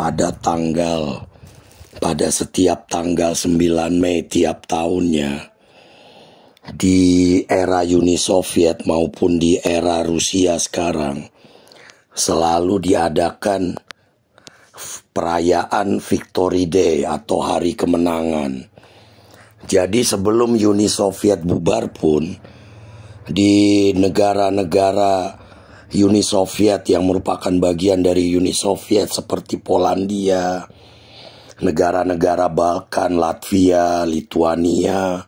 pada tanggal pada setiap tanggal 9 Mei tiap tahunnya di era Uni Soviet maupun di era Rusia sekarang selalu diadakan perayaan Victory Day atau hari kemenangan. Jadi sebelum Uni Soviet bubar pun di negara-negara Uni Soviet yang merupakan bagian dari Uni Soviet seperti Polandia, negara-negara Balkan, Latvia, Lituania,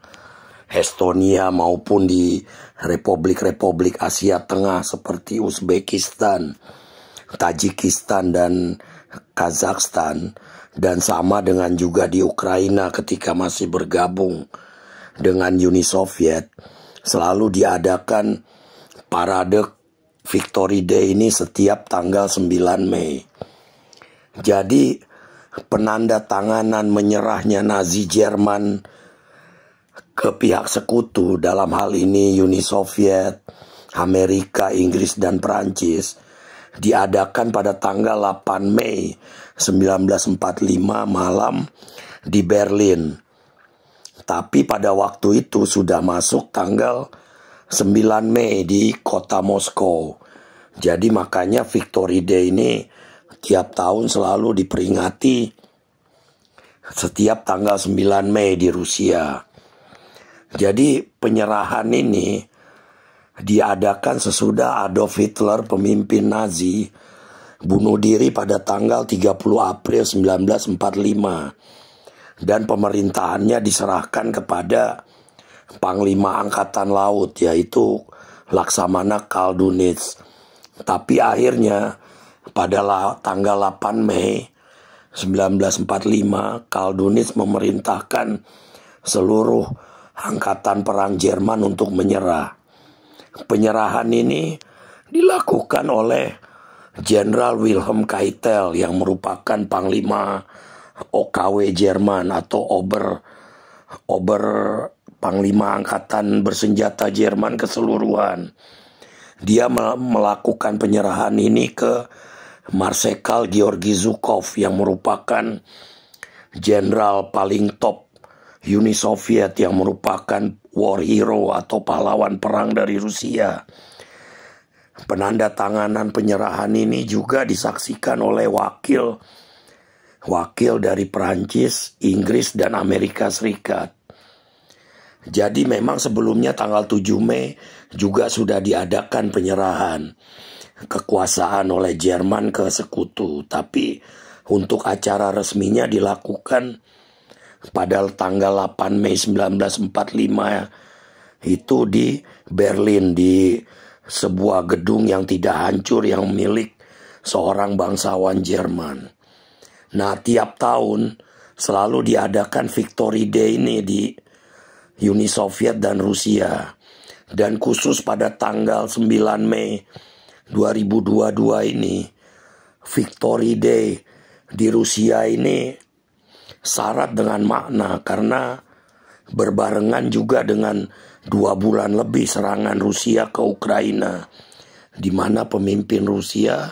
Estonia maupun di republik-republik Asia Tengah seperti Uzbekistan, Tajikistan dan Kazakhstan dan sama dengan juga di Ukraina ketika masih bergabung dengan Uni Soviet selalu diadakan parade Victory Day ini setiap tanggal 9 Mei. Jadi penanda tanganan menyerahnya Nazi Jerman ke pihak sekutu dalam hal ini Uni Soviet, Amerika, Inggris dan Perancis diadakan pada tanggal 8 Mei 1945 malam di Berlin. Tapi pada waktu itu sudah masuk tanggal 9 Mei di kota Moskow. Jadi makanya Victory Day ini tiap tahun selalu diperingati setiap tanggal 9 Mei di Rusia. Jadi penyerahan ini diadakan sesudah Adolf Hitler pemimpin Nazi bunuh diri pada tanggal 30 April 1945 dan pemerintahannya diserahkan kepada Panglima Angkatan Laut yaitu Laksamana Kaldunits. Tapi akhirnya pada tanggal 8 Mei 1945 Kaldunits memerintahkan seluruh angkatan perang Jerman untuk menyerah. Penyerahan ini dilakukan oleh Jenderal Wilhelm Keitel yang merupakan panglima OKW Jerman atau Ober Ober Panglima Angkatan Bersenjata Jerman keseluruhan. Dia melakukan penyerahan ini ke Marsekal Georgi Zhukov yang merupakan jenderal paling top Uni Soviet yang merupakan war hero atau pahlawan perang dari Rusia. Penanda tanganan penyerahan ini juga disaksikan oleh wakil wakil dari Perancis, Inggris, dan Amerika Serikat. Jadi memang sebelumnya tanggal 7 Mei juga sudah diadakan penyerahan kekuasaan oleh Jerman ke sekutu. Tapi untuk acara resminya dilakukan pada tanggal 8 Mei 1945 itu di Berlin di sebuah gedung yang tidak hancur yang milik seorang bangsawan Jerman. Nah, tiap tahun selalu diadakan Victory Day ini di Uni Soviet dan Rusia. Dan khusus pada tanggal 9 Mei 2022 ini, Victory Day di Rusia ini syarat dengan makna karena berbarengan juga dengan dua bulan lebih serangan Rusia ke Ukraina, di mana pemimpin Rusia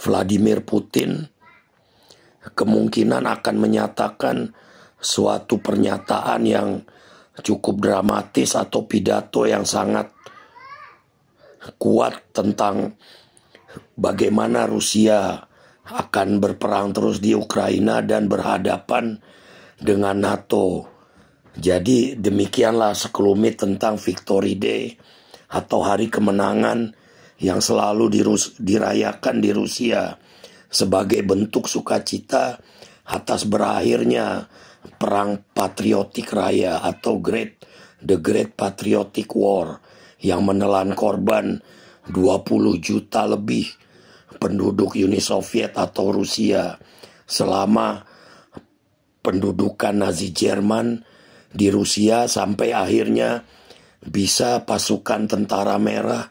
Vladimir Putin kemungkinan akan menyatakan suatu pernyataan yang cukup dramatis atau pidato yang sangat kuat tentang bagaimana Rusia akan berperang terus di Ukraina dan berhadapan dengan NATO. Jadi demikianlah sekelumit tentang Victory Day atau hari kemenangan yang selalu dirayakan di Rusia sebagai bentuk sukacita atas berakhirnya perang patriotik raya atau Great the Great Patriotic War yang menelan korban 20 juta lebih penduduk Uni Soviet atau Rusia selama pendudukan Nazi Jerman di Rusia sampai akhirnya bisa pasukan tentara merah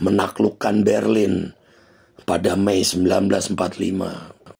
menaklukkan Berlin pada Mei 1945.